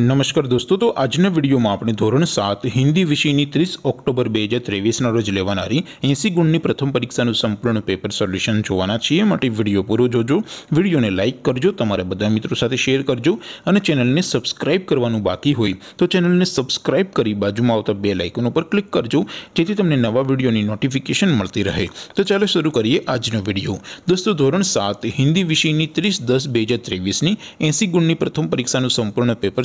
નમસ્કાર દોસ્તો તો આજના વિડીયોમાં આપણે ધોરણ સાત હિન્દી વિષયની ત્રીસ ઓક્ટોબર બે હજાર ત્રેવીસના રોજ લેવાનારી એંસી ગુણની પ્રથમ પરીક્ષાનું સંપૂર્ણ પેપર સોલ્યુશન જોવાના છીએ માટે વિડીયો પૂરો જોજો વિડીયોને લાઇક કરજો તમારા બધા મિત્રો સાથે શેર કરજો અને ચેનલને સબસ્ક્રાઇબ કરવાનું બાકી હોય તો ચેનલને સબસ્ક્રાઇબ કરી બાજુમાં આવતા બે લાઇકન ઉપર ક્લિક કરજો જેથી તમને નવા વિડીયોની નોટિફિકેશન મળતી રહે તો ચાલો શરૂ કરીએ આજનો વિડીયો દોસ્તો ધોરણ સાત હિન્દી વિષયની ત્રીસ દસ બે હજાર ત્રેવીસની એંસી ગુણની પ્રથમ પરીક્ષાનું સંપૂર્ણ પેપર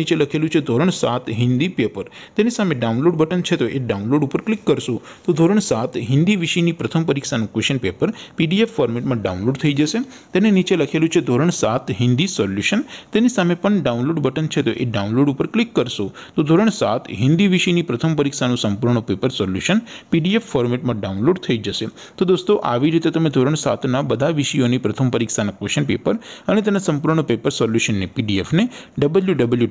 નીચે લખેલું છે ધોરણ 7 હિન્દી પેપર તેની સામે ડાઉનલોડ બટન છે તો એ ડાઉનલોડ ઉપર ક્લિક કરશું તો ધોરણ 7 હિન્દી વિષયની પ્રથમ પરીક્ષાનું ક્વેશ્ચન પેપર પીડીએફ ફોર્મેટમાં ડાઉનલોડ થઈ જશે તેની નીચે લખેલું છે ધોરણ 7 હિન્દી સોલ્યુશન તેની સામે પણ ડાઉનલોડ બટન છે તો એ ડાઉનલોડ ઉપર ક્લિક કરશું તો ધોરણ 7 હિન્દી વિષયની પ્રથમ પરીક્ષાનું સંપૂર્ણ પેપર સોલ્યુશન પીડીએફ ફોર્મેટમાં ડાઉનલોડ થઈ જશે તો દોસ્તો આવી જ રીતે તમે ધોરણ 7 ના બધા વિષયોની પ્રથમ પરીક્ષાના ક્વેશ્ચન પેપર અને તેના સંપૂર્ણ પેપર સોલ્યુશન ને પીડીએફ ને www